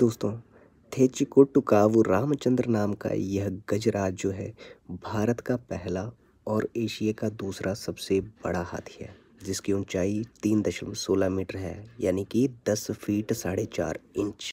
दोस्तों थेची रामचंद्र नाम का यह गजराज जो है भारत का पहला और एशिया का दूसरा सबसे बड़ा हाथी है जिसकी ऊंचाई तीन दशमलव सोलह मीटर है यानी कि दस फीट साढ़े चार इंच